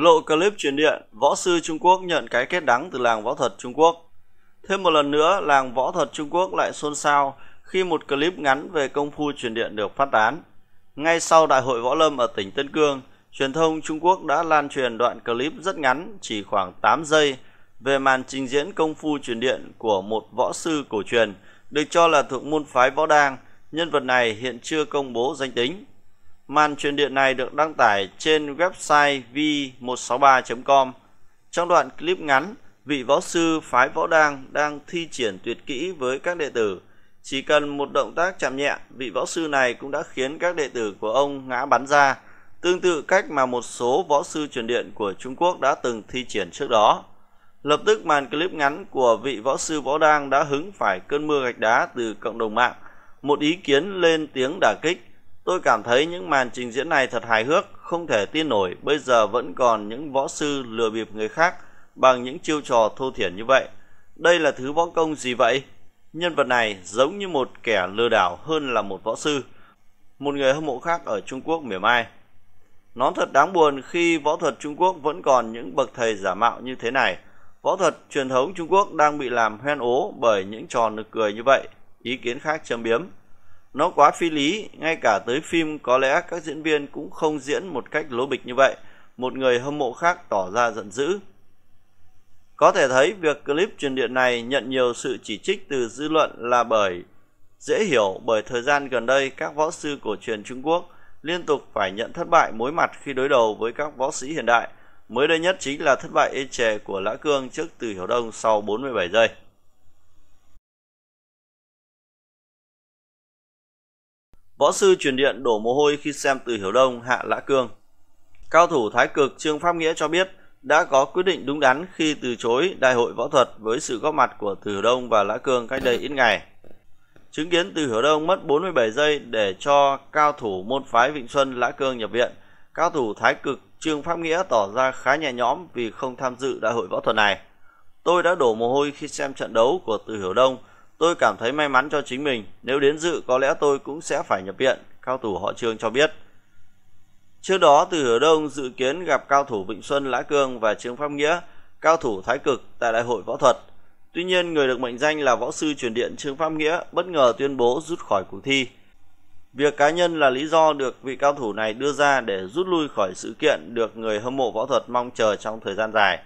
Lộ clip truyền điện, võ sư Trung Quốc nhận cái kết đắng từ làng võ thuật Trung Quốc. Thêm một lần nữa, làng võ thuật Trung Quốc lại xôn xao khi một clip ngắn về công phu truyền điện được phát tán. Ngay sau đại hội võ lâm ở tỉnh Tân Cương, truyền thông Trung Quốc đã lan truyền đoạn clip rất ngắn, chỉ khoảng 8 giây, về màn trình diễn công phu truyền điện của một võ sư cổ truyền, được cho là thuộc môn phái võ đang. Nhân vật này hiện chưa công bố danh tính. Màn truyền điện này được đăng tải trên website v163.com. Trong đoạn clip ngắn, vị võ sư phái võ đang đang thi triển tuyệt kỹ với các đệ tử. Chỉ cần một động tác chạm nhẹ, vị võ sư này cũng đã khiến các đệ tử của ông ngã bắn ra, tương tự cách mà một số võ sư truyền điện của Trung Quốc đã từng thi triển trước đó. Lập tức màn clip ngắn của vị võ sư võ đang đã hứng phải cơn mưa gạch đá từ cộng đồng mạng, một ý kiến lên tiếng đả kích Tôi cảm thấy những màn trình diễn này thật hài hước, không thể tin nổi bây giờ vẫn còn những võ sư lừa bịp người khác bằng những chiêu trò thô thiển như vậy. Đây là thứ võ công gì vậy? Nhân vật này giống như một kẻ lừa đảo hơn là một võ sư. Một người hâm mộ khác ở Trung Quốc mỉa mai. Nó thật đáng buồn khi võ thuật Trung Quốc vẫn còn những bậc thầy giả mạo như thế này. Võ thuật truyền thống Trung Quốc đang bị làm hoen ố bởi những trò nực cười như vậy. Ý kiến khác châm biếm nó quá phi lý ngay cả tới phim có lẽ các diễn viên cũng không diễn một cách lố bịch như vậy một người hâm mộ khác tỏ ra giận dữ có thể thấy việc clip truyền điện này nhận nhiều sự chỉ trích từ dư luận là bởi dễ hiểu bởi thời gian gần đây các võ sư cổ truyền Trung Quốc liên tục phải nhận thất bại mối mặt khi đối đầu với các võ sĩ hiện đại. Mới đây nhất chính là thất bại ê chề của Lã Cương trước Từ Hiểu Đông sau 47 giây. Võ sư truyền điện đổ mồ hôi khi xem từ Hiểu Đông hạ Lã Cương. Cao thủ Thái Cực Trương Pháp Nghĩa cho biết đã có quyết định đúng đắn khi từ chối đại hội võ thuật với sự góp mặt của Từ Hiểu Đông và Lã Cương cách đây ít ngày. Chứng kiến Từ Hiểu Đông mất 47 giây để cho cao thủ môn phái Vịnh Xuân Lã Cương nhập viện, cao thủ Thái Cực Trương Pháp Nghĩa tỏ ra khá nhẹ nhõm vì không tham dự đại hội võ thuật này. Tôi đã đổ mồ hôi khi xem trận đấu của Từ Hiểu Đông Tôi cảm thấy may mắn cho chính mình, nếu đến dự có lẽ tôi cũng sẽ phải nhập viện, cao thủ họ Trương cho biết. Trước đó từ Hứa Đông dự kiến gặp cao thủ Vịnh Xuân, Lã Cương và Trương Pháp Nghĩa, cao thủ Thái Cực tại Đại hội Võ thuật. Tuy nhiên, người được mệnh danh là võ sư truyền điện Trương Pháp Nghĩa bất ngờ tuyên bố rút khỏi cuộc thi. Việc cá nhân là lý do được vị cao thủ này đưa ra để rút lui khỏi sự kiện được người hâm mộ võ thuật mong chờ trong thời gian dài.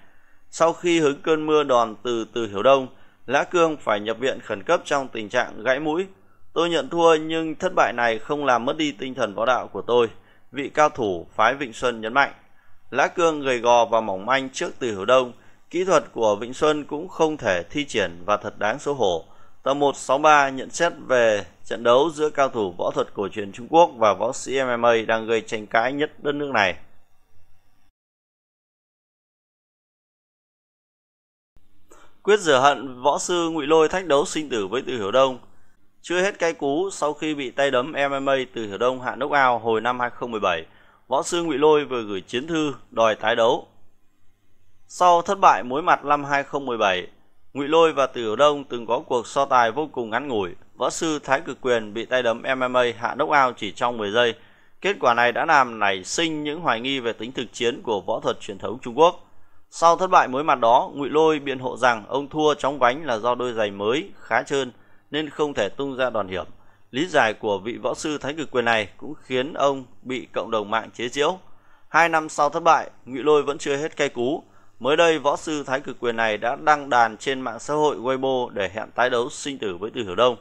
Sau khi hứng cơn mưa đòn từ từ Hiểu Đông, Lã Cương phải nhập viện khẩn cấp trong tình trạng gãy mũi. Tôi nhận thua nhưng thất bại này không làm mất đi tinh thần võ đạo của tôi, vị cao thủ phái Vịnh Xuân nhấn mạnh. Lã Cương gầy gò và mỏng manh trước Từ Hữu Đông, kỹ thuật của Vịnh Xuân cũng không thể thi triển và thật đáng xấu hổ. Tờ 163 nhận xét về trận đấu giữa cao thủ võ thuật cổ truyền Trung Quốc và võ sĩ MMA đang gây tranh cãi nhất đất nước này. quyết rửa hận võ sư ngụy lôi thách đấu sinh tử với từ hiểu đông chưa hết cay cú sau khi bị tay đấm mma từ hiểu đông hạ nốc ao hồi năm 2017 võ sư ngụy lôi vừa gửi chiến thư đòi tái đấu sau thất bại mối mặt năm 2017 ngụy lôi và từ hiểu đông từng có cuộc so tài vô cùng ngắn ngủi võ sư thái cực quyền bị tay đấm mma hạ nốc ao chỉ trong 10 giây kết quả này đã làm nảy sinh những hoài nghi về tính thực chiến của võ thuật truyền thống trung quốc sau thất bại mối mặt đó, Ngụy Lôi biện hộ rằng ông thua chóng vánh là do đôi giày mới khá trơn nên không thể tung ra đòn hiểm. Lý giải của vị võ sư Thái Cực Quyền này cũng khiến ông bị cộng đồng mạng chế giễu. Hai năm sau thất bại, Ngụy Lôi vẫn chưa hết cay cú. Mới đây, võ sư Thái Cực Quyền này đã đăng đàn trên mạng xã hội Weibo để hẹn tái đấu sinh tử với Từ Hiểu Đông.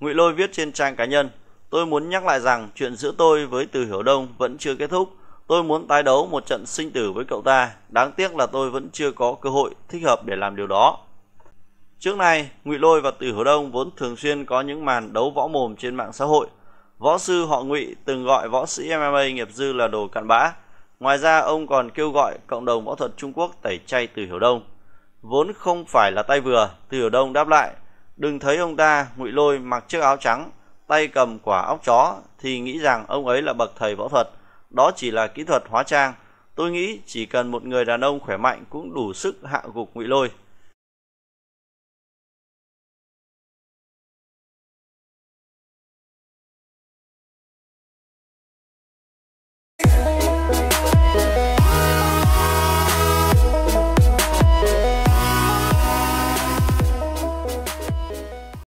Ngụy Lôi viết trên trang cá nhân, tôi muốn nhắc lại rằng chuyện giữa tôi với Từ Hiểu Đông vẫn chưa kết thúc Tôi muốn tái đấu một trận sinh tử với cậu ta, đáng tiếc là tôi vẫn chưa có cơ hội thích hợp để làm điều đó. Trước này, Ngụy Lôi và Từ Hổ Đông vốn thường xuyên có những màn đấu võ mồm trên mạng xã hội. Võ sư họ Ngụy từng gọi võ sĩ MMA nghiệp dư là đồ cặn bã. Ngoài ra, ông còn kêu gọi cộng đồng võ thuật Trung Quốc tẩy chay Từ Hiểu Đông. Vốn không phải là tay vừa, Từ Hiểu Đông đáp lại, đừng thấy ông ta Ngụy Lôi mặc chiếc áo trắng, tay cầm quả óc chó thì nghĩ rằng ông ấy là bậc thầy võ thuật – đó chỉ là kỹ thuật hóa trang. Tôi nghĩ chỉ cần một người đàn ông khỏe mạnh cũng đủ sức hạ gục Ngụy Lôi.